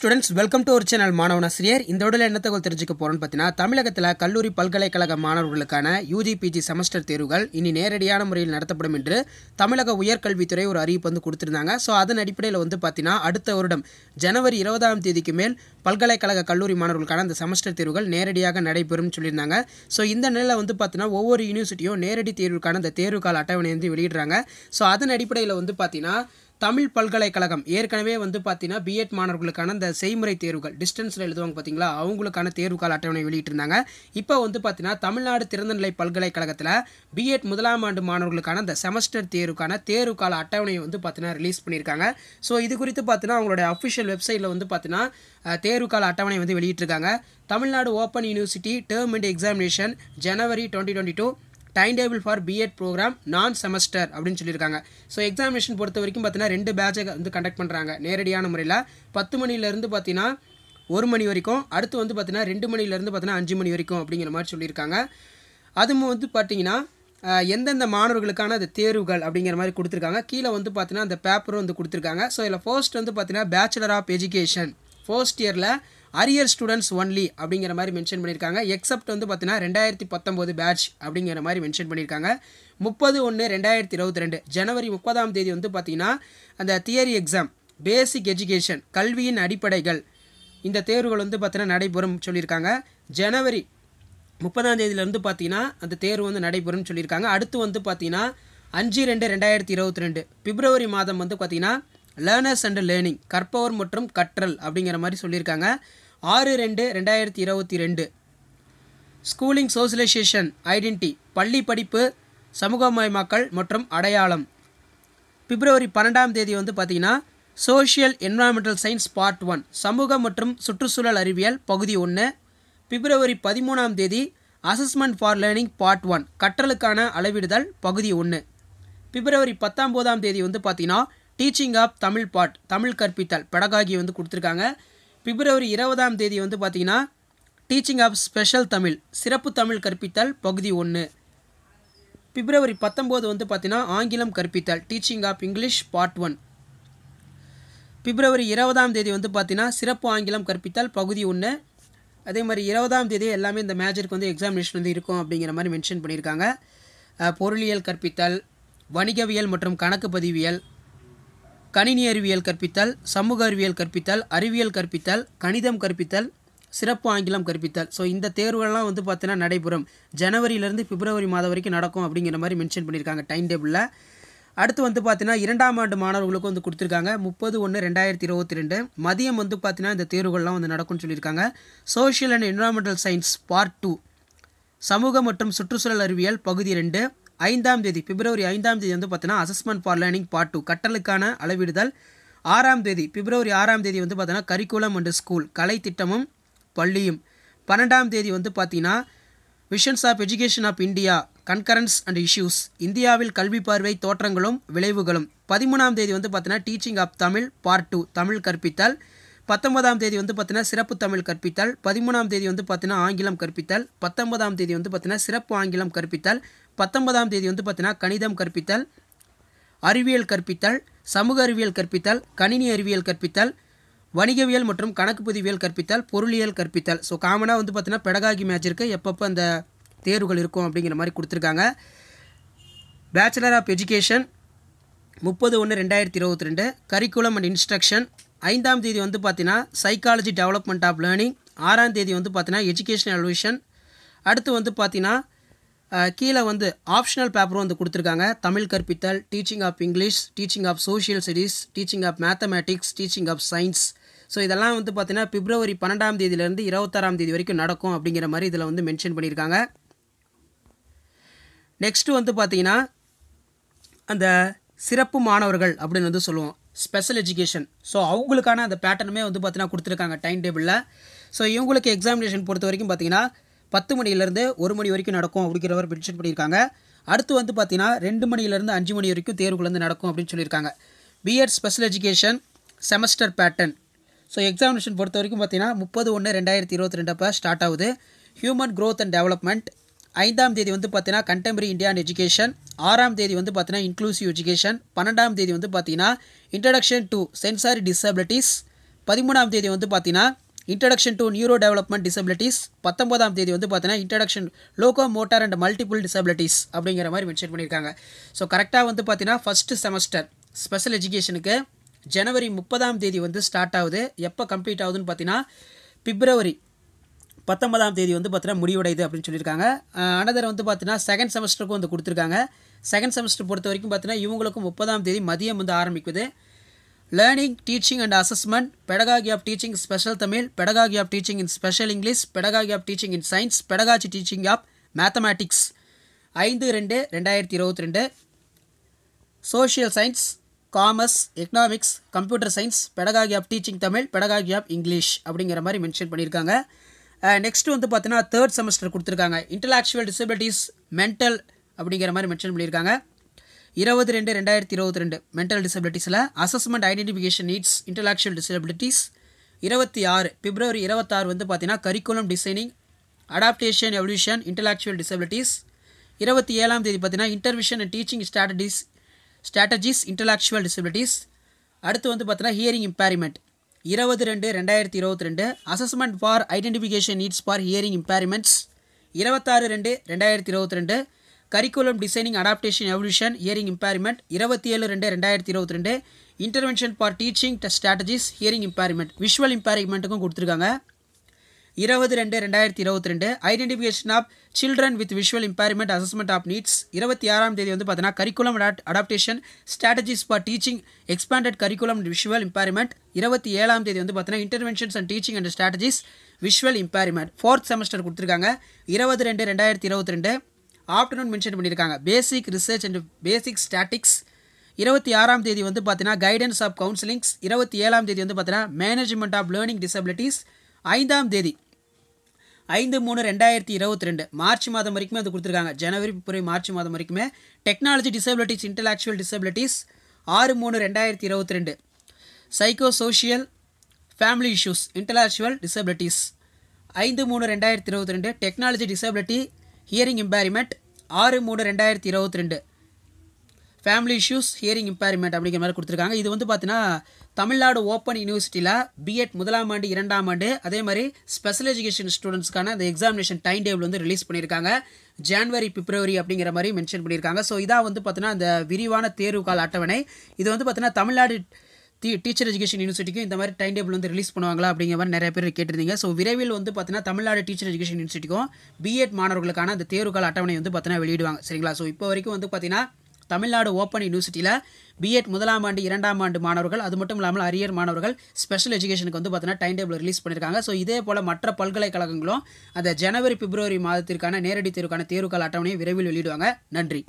students welcome to ஒரு channel மாணவனாசிரியர் இந்த உடல் என்ன தகவல் தெரிஞ்சுக்க போறோம்னு பார்த்தீங்கன்னா தமிழகத்தில் கல்லூரி பல்கலைக்கழக மாணவர்களுக்கான யூஜி பிஜி செமஸ்டர் தேர்வுகள் இனி நேரடியான முறையில் நடத்தப்படும் என்று தமிழக உயர்கல்வித்துறை ஒரு அறிவிப்பு வந்து கொடுத்துருந்தாங்க ஸோ அதன் அடிப்படையில் வந்து பார்த்தீங்கன்னா அடுத்த வருடம் ஜனவரி இருபதாம் தேதிக்கு மேல் பல்கலைக்கழக கல்லூரி மாணவர்களுக்கான அந்த செமஸ்டர் தேர்வுகள் நேரடியாக நடைபெறும் சொல்லியிருந்தாங்க ஸோ இந்த நிலையில் வந்து பார்த்தீங்கன்னா ஒவ்வொரு யூனிவர்சிட்டியும் நேரடி தேர்வுக்கான அந்த தேர்வு கால அட்டவணை வந்து வெளியிடுறாங்க ஸோ அதன் அடிப்படையில் வந்து பார்த்தீங்கன்னா தமிழ் பல்கலைக்கழகம் ஏற்கனவே வந்து பார்த்தீங்கன்னா பிஎட் மாணவர்களுக்கான அந்த செய்முறை தேர்வுகள் டிஸ்டன்ஸில் எழுதுவாங்க பார்த்தீங்களா அவங்களுக்கான தேர்வு கால அட்டவணை வெளியிட்டிருந்தாங்க இப்போ வந்து பார்த்தீங்கன்னா தமிழ்நாடு திறந்தநிலை பல்கலைக்கழகத்தில் பிஎட் முதலாம் ஆண்டு மாணவர்களுக்கான அந்த செமஸ்டர் தேர்வுக்கான தேர்வு கால அட்டவணையை வந்து பார்த்தீங்கன்னா ரிலீஸ் பண்ணியிருக்காங்க ஸோ இது குறித்து பார்த்தீங்கன்னா அவங்களோட அஃபிஷியல் வெப்சைட்டில் வந்து பார்த்தீங்கன்னா தேர்வு கால அட்டவணை வந்து வெளியிட்டிருக்காங்க Tamil Nadu open university term and examination ஜனவரி twenty twenty two time table for BEd programme நான் செமஸ்டர் அப்படின்னு சொல்லியிருக்காங்க ஸோ எக்ஸாமினேஷன் பொறுத்த வரைக்கும் பார்த்தீங்கன்னா ரெண்டு பேட்சை வந்து கண்டக்ட் பண்ணுறாங்க நேரடியான முறையில் பத்து மணிலேருந்து பார்த்தீங்கன்னா ஒரு மணி வரைக்கும் அடுத்து வந்து பார்த்தீங்கன்னா ரெண்டு மணிலேருந்து பார்த்தீங்கன்னா அஞ்சு மணி வரைக்கும் அப்படிங்கிற மாதிரி சொல்லியிருக்காங்க அதுவும் வந்து பார்த்தீங்கன்னா எந்தெந்த மாணவர்களுக்கான அந்த தேர்வுகள் அப்படிங்கிற மாதிரி கொடுத்துருக்காங்க கீழே வந்து பார்த்தீங்கன்னா அந்த பேப்பரும் வந்து கொடுத்துருக்காங்க ஸோ இதில் ஃபர்ஸ்ட் வந்து பார்த்தீங்கன்னா பேச்சுலர் ஆஃப் எஜுகேஷன் ஃபர்ஸ்ட் இயரில் அரியர் ஸ்டூடெண்ட்ஸ் ஒன்லி அப்படிங்கிற மாதிரி மென்ஷன் பண்ணியிருக்காங்க எக்ஸப்ட் வந்து பார்த்தீங்கன்னா ரெண்டாயிரத்தி பத்தொம்போது பேட்ச் அப்படிங்கிற மாதிரி மென்ஷன் பண்ணியிருக்காங்க முப்பது ஒன்று ரெண்டாயிரத்தி இருபத்தி ரெண்டு ஜனவரி முப்பதாம் தேதி வந்து பார்த்திங்கன்னா அந்த தியரி எக்ஸாம் பேசிக் எஜுகேஷன் கல்வியின் அடிப்படைகள் இந்த தேர்வுகள் வந்து பார்த்தீங்கன்னா நடைபெறும் சொல்லியிருக்காங்க ஜனவரி முப்பதாம் தேதியிலேருந்து பார்த்தீங்கன்னா அந்த தேர்வு வந்து நடைபெறும்னு சொல்லியிருக்காங்க அடுத்து வந்து பார்த்தீங்கன்னா அஞ்சு ரெண்டு ரெண்டாயிரத்தி இருபத்தி ரெண்டு பிப்ரவரி மாதம் வந்து பார்த்தீங்கன்னா லேர்னர்ஸ் அண்ட் லேர்னிங் கற்பவர் மற்றும் கற்றல் அப்படிங்கிற மாதிரி சொல்லியிருக்காங்க ஆறு ரெண்டு ரெண்டாயிரத்தி இருபத்தி ரெண்டு ஸ்கூலிங் சோசியலைசேஷன் ஐடென்டி பள்ளி படிப்பு சமூகமயமாக்கல் மற்றும் அடையாளம் பிப்ரவரி பன்னெண்டாம் தேதி வந்து பார்த்திங்கன்னா social environmental science part one சமூக மற்றும் சுற்றுச்சூழல் அறிவியல் பகுதி ஒன்று பிப்ரவரி பதிமூணாம் தேதி assessment for learning part one கற்றலுக்கான அளவிடுதல் பகுதி ஒன்று பிப்ரவரி போதாம் தேதி வந்து பார்த்திங்கன்னா teaching of Tamil part Tamil கற்பித்தல் பெடகாகி வந்து கொடுத்துருக்காங்க பிப்ரவரி இருபதாம் தேதி வந்து பார்த்திங்கன்னா டீச்சிங் ஆஃப் ஸ்பெஷல் தமிழ் சிறப்பு தமிழ் கற்பித்தல் பகுதி ஒன்று பிப்ரவரி பத்தொம்போது வந்து பார்த்தீங்கன்னா ஆங்கிலம் கற்பித்தல் teaching of English part one பிப்ரவரி இருபதாம் தேதி வந்து பார்த்தீங்கன்னா சிறப்பு ஆங்கிலம் கற்பித்தல் பகுதி ஒன்று அதே மாதிரி இருபதாம் தேதி எல்லாமே இந்த மேஜருக்கு வந்து எக்ஸாமினேஷன் வந்து இருக்கும் அப்படிங்கிற மாதிரி மென்ஷன் பண்ணியிருக்காங்க பொருளியல் கற்பித்தல் வணிகவியல் மற்றும் கணக்கு பதிவியல் கணினி அறிவியல் கற்பித்தல் சமூக அறிவியல் கற்பித்தல் அறிவியல் கற்பித்தல் கணிதம் கற்பித்தல் சிறப்பு ஆங்கிலம் கற்பித்தல் ஸோ இந்த தேர்வுகள்லாம் வந்து பார்த்தீங்கன்னா நடைபெறும் ஜனவரியிலேருந்து பிப்ரவரி மாதம் வரைக்கும் நடக்கும் அப்படிங்கிற மாதிரி மென்ஷன் பண்ணியிருக்காங்க டைம் டேபிளில் அடுத்து வந்து பார்த்தீங்கன்னா இரண்டாம் ஆண்டு மாணவர்களுக்கும் வந்து கொடுத்துருக்காங்க முப்பது ஒன்று ரெண்டாயிரத்தி இருபத்தி ரெண்டு மதியம் வந்து பார்த்தீங்கன்னா இந்த தேர்வுகள்லாம் வந்து நடக்கும்னு சொல்லியிருக்காங்க social and environmental science part two சமூக மற்றும் சுற்றுச்சூழல் அறிவியல் பகுதி ரெண்டு ஐந்தாம் தேதி பிப்ரவரி ஐந்தாம் தேதி வந்து பார்த்தீங்கன்னா assessment for learning part two கட்டலுக்கான அளவிடுதல் ஆறாம் தேதி பிப்ரவரி ஆறாம் தேதி வந்து பார்த்தீங்கன்னா கரிக்குலம் அண்டு ஸ்கூல் கலை திட்டமும் பள்ளியும் பன்னெண்டாம் தேதி வந்து பார்த்தீங்கன்னா visions of education of India concerns and issues இந்தியாவில் கல்வி பார்வை தோற்றங்களும் விளைவுகளும் பதிமூணாம் தேதி வந்து பார்த்தீங்கன்னா teaching of Tamil part two Tamil கற்பித்தல் பத்தொன்பதாம் தேதி வந்து பார்த்தீங்கன்னா சிறப்பு தமிழ் கற்பித்தல் பதிமூணாம் தேதி வந்து பார்த்தீங்கன்னா ஆங்கிலம் கற்பித்தல் பத்தொன்பதாம் தேதி வந்து பார்த்தீங்கன்னா சிறப்பு ஆங்கிலம் கற்பித்தல் பத்தொன்பதாம் தேதி வந்து பார்த்தீங்கன்னா கணிதம் கற்பித்தல் அறிவியல் கற்பித்தல் சமூக அறிவியல் கற்பித்தல் கணினி அறிவியல் கற்பித்தல் வணிகவியல் மற்றும் கணக்கு பதிவியல் கற்பித்தல் பொருளியல் கற்பித்தல் ஸோ காமனாக வந்து பார்த்தீங்கன்னா பெடகாகி மேட்ச் இருக்குது எப்பப்போ அந்த தேர்வுகள் இருக்கும் அப்படிங்கிற மாதிரி கொடுத்துருக்காங்க பேச்சுலர் ஆஃப் எஜுகேஷன் முப்பது ஒன்று ரெண்டாயிரத்தி இருபத்தி ரெண்டு கரிக்குலம் அண்ட் இன்ஸ்ட்ரக்ஷன் ஐந்தாம் தேதி வந்து பார்த்தீங்கன்னா சைக்காலஜி டெவலப்மெண்ட் ஆஃப் லேர்னிங் ஆறாம் தேதி வந்து பார்த்தீங்கன்னா எஜுகேஷன் எவல்யூஷன் அடுத்து வந்து பார்த்தீங்கன்னா கீழே வந்து ஆப்ஷனல் பேப்பரும் வந்து கொடுத்துருக்காங்க தமிழ் கற்பித்தல் teaching of English teaching of social studies teaching of mathematics teaching of science so இதெல்லாம் வந்து பார்த்தீங்கன்னா பிப்ரவரி பன்னெண்டாம் தேதியிலேருந்து இருபத்தாறாம் தேதி வரைக்கும் நடக்கும் அப்படிங்கிற மாதிரி இதில் வந்து மென்ஷன் பண்ணியிருக்காங்க நெக்ஸ்ட்டு வந்து பார்த்திங்கன்னா அந்த சிறப்பு மாணவர்கள் அப்படின்னு வந்து சொல்லுவோம் ஸ்பெஷல் எஜுகேஷன் ஸோ அவங்களுக்கான அந்த பேட்டர்னுமே வந்து பார்த்தீங்கன்னா கொடுத்துருக்காங்க டைம் டேபிளில் ஸோ இவங்களுக்கு எக்ஸாமினேஷன் பொறுத்த வரைக்கும் பார்த்தீங்கன்னா பத்து மணிலேருந்து ஒரு மணி வரைக்கும் நடக்கும் அப்படிங்கிறவர் மென்ஷன் பண்ணியிருக்காங்க அடுத்து வந்து பார்த்தீங்கன்னா ரெண்டு மணிலேருந்து அஞ்சு மணி வரைக்கும் தேர்வுலேருந்து நடக்கும் அப்படின்னு சொல்லியிருக்காங்க BEd special education semester pattern so examination பொறுத்த வரைக்கும் பார்த்தீங்கன்னா முப்பது ஒன்று ரெண்டாயிரத்தி இருபத்தி ரெண்டப்போ ஸ்டார்ட் ஆகுது ஹியூமன் க்ரோத் அண்ட் டெவலப்மெண்ட் ஐந்தாம் தேதி வந்து பார்த்தீங்கன்னா கண்டெம்பரரி இந்தியா அண்ட் எஜுகேஷன் ஆறாம் தேதி வந்து பார்த்தீங்கன்னா இன்க்ளூசிவ் எஜுகேஷன் பன்னெண்டாம் தேதி வந்து பார்த்தீங்கன்னா இன்ட்ரடக்ஷன் டு சென்சாரி டிசபிலிட்டிஸ் பதிமூணாம் தேதி வந்து பார்த்தீங்கன்னா introduction to neuro developmental disabilities பத்தொன்பதாம் தேதி வந்து பார்த்தீங்கன்னா introduction locomotor and multiple disabilities அப்படிங்கிற மாதிரி மென்ஷன் பண்ணியிருக்காங்க ஸோ கரெக்டாக வந்து பார்த்தீங்கன்னா ஃபஸ்ட்டு செமஸ்டர் ஸ்பெஷல் எஜுகேஷனுக்கு ஜனவரி முப்பதாம் தேதி வந்து ஸ்டார்ட் ஆகுது எப்போ கம்ப்ளீட் ஆகுதுன்னு பார்த்தீங்கன்னா பிப்ரவரி பத்தொன்பதாம் தேதி வந்து பார்த்தீங்கன்னா முடிவடையுது அப்படின்னு சொல்லியிருக்காங்க அனதர் வந்து பார்த்தீங்கன்னா செகண்ட் செமஸ்டருக்கும் வந்து கொடுத்துருக்காங்க செகண்ட் செமஸ்டர் பொறுத்த வரைக்கும் பார்த்தீங்கன்னா இவங்களுக்கும் முப்பதாம் தேதி மதியம் வந்து ஆரம்பிக்குது learning teaching and assessment pedagogy of teaching special Tamil pedagogy of teaching in special English pedagogy of teaching in science pedagogy teaching of mathematics ஐந்து ரெண்டு ரெண்டாயிரத்தி இருபத்தி ரெண்டு social science commerce economics computer science pedagogy of teaching Tamil pedagogy of English அப்படிங்கிற மாதிரி mention பண்ணியிருக்காங்க next வந்து பார்த்தீங்கன்னா தேர்ட் செமஸ்டர் கொடுத்துருக்காங்க இன்டலாக்சுவல் டிசபிலிட்டிஸ் மென்டல் அப்படிங்கிற மாதிரி மென்ஷன் பண்ணியிருக்காங்க இருபது ரெண்டு ரெண்டாயிரத்தி இருபத்தி ரெண்டு mental டிசபிலிட்டிஸில் assessment identification needs intellectual disabilities இருபத்தி ஆறு பிப்ரவரி இருபத்தாறு வந்து பார்த்தீங்கன்னா curriculum designing adaptation evolution intellectual disabilities இருபத்தி ஏழாம் தேதி பார்த்தீங்கன்னா intervention and teaching strategies strategies intellectual disabilities அடுத்து வந்து பார்த்தீங்கன்னா ஹியரிங் இம்பேரிமெண்ட் இருபது ரெண்டு ரெண்டாயிரத்தி இருபத்தி ரெண்டு assessment for identification needs for hearing impairments இருபத்தாறு ரெண்டு ரெண்டாயிரத்தி இருபத்தி ரெண்டு curriculum designing adaptation evolution hearing impairment இருபத்தி ஏழு ரெண்டு ரெண்டாயிரத்தி இருபத்தி ரெண்டு intervention for teaching strategies hearing impairment visual இம்பேர்மெண்ட்டுக்கும் கொடுத்துருக்காங்க இருபது ரெண்டு ரெண்டாயிரத்தி இருபத்தி ரெண்டு identification of children with visual impairment assessment of needs இருபத்தி ஆறாம் தேதி வந்து பார்த்தீங்கன்னா curriculum adaptation strategies for teaching expanded curriculum visual impairment இருபத்தி ஏழாம் தேதி வந்து பார்த்தீங்கன்னா interventions and teaching and strategies visual impairment fourth semester கொடுத்துருக்காங்க இருபது ரெண்டு ரெண்டாயிரத்தி இருபத்தி ரெண்டு ஆஃப்டர்நூன் மென்ஷன் பண்ணியிருக்காங்க basic research and basic statistics இருபத்தி ஆறாம் தேதி வந்து பார்த்தீங்கன்னா கைடன்ஸ் ஆஃப் கவுன்சிலிங்ஸ் இருபத்தி ஏழாம் தேதி வந்து பார்த்தீங்கன்னா மேனேஜ்மெண்ட் ஆஃப் லேர்னிங் டிசபிலிட்டிஸ் ஐந்தாம் தேதி ஐந்து மூணு ரெண்டாயிரத்தி இருபத்தி ரெண்டு மார்ச் மாதம் வரைக்குமே அது கொடுத்துருக்காங்க ஜனவரி பிப்ரவரி மார்ச் மாதம் வரைக்குமே டெக்னாலஜி டிசபிலிட்டிஸ் இன்டலாக்சுவல் டிசபிலிட்டிஸ் ஆறு மூணு ரெண்டாயிரத்தி இருபத்தி ரெண்டு psychosocial family issues intellectual disabilities ஐந்து மூணு ரெண்டாயிரத்தி இருபத்தி ரெண்டு டெக்னாலஜி டிசபிலிட்டி ஹியரிங் இம்பேரிமெண்ட் ஆறு மூணு ரெண்டாயிரத்தி இருபத்தி ரெண்டு ஃபேமிலி இஷ்யூஸ் ஹியரிங் இம்பேர்மெண்ட் அப்படிங்கிற மாதிரி கொடுத்துருக்காங்க இது வந்து பார்த்தீங்கன்னா தமிழ்நாடு ஓப்பன் யூனிவர்சிட்டியில் பிஎட் முதலாம் ஆண்டு இரண்டாம் ஆண்டு அதே மாதிரி ஸ்பெஷல் எஜுகேஷன் ஸ்டூடெண்ட்ஸ்க்கான அந்த எக்ஸாமினேஷன் டைம் டேபிள் வந்து ரிலீஸ் பண்ணியிருக்காங்க ஜான்வரி பிப்ரவரி அப்படிங்கிற மாதிரி மென்ஷன் பண்ணியிருக்காங்க ஸோ இதாக வந்து பார்த்தீங்கன்னா அந்த விரிவான தேர்வு கால அட்டவணை இது வந்து பார்த்தீங்கன்னா தமிழ்நாடு டீ டீச்சர் எஜுகேஷன் யூனிவர்சிட்டிக்கும் இந்த மாதிரி டைம் டேபிள் வந்து ரிலீஸ் பண்ணுவாங்களா அப்படிங்கிற மாதிரி நிறைய பேர் கேட்டிருந்தீங்க ஸோ விரைவில் வந்து பார்த்தீங்கன்னா தமிழ்நாடு டீச்சர் எஜுகேஷன் யூனிவர்சிட்டிக்கும் பிஎட் மாணவர்களுக்கான அந்த தேர்வுக்கால அட்டவணை வந்து பார்த்தீங்கன்னா வெளியிடுவாங்க சரிங்களா ஸோ இப்போ வரைக்கும் வந்து பார்த்தீங்கன்னா தமிழ்நாடு ஓப்பன் யூனிவர்சிட்டியில் பிஎட் முதலாம் ஆண்டு இரண்டாம் ஆண்டு மாணவர்கள் அது மட்டும் இல்லாமல் அரியர் மாணவர்கள் ஸ்பெஷல் எஜுகேஷனுக்கு வந்து பார்த்தீங்கன்னா டைம் டேபிள் ரிலீஸ் பண்ணியிருக்காங்க ஸோ இதே போல் மற்ற பல்கலைக்கழகங்களும் அந்த ஜனவரி பிப்ரவரி மாதத்திற்கான நேரடி தேர்வுக்கான தேர்வுக்கால அட்டவணையை விரைவில் வெளியிடுவாங்க நன்றி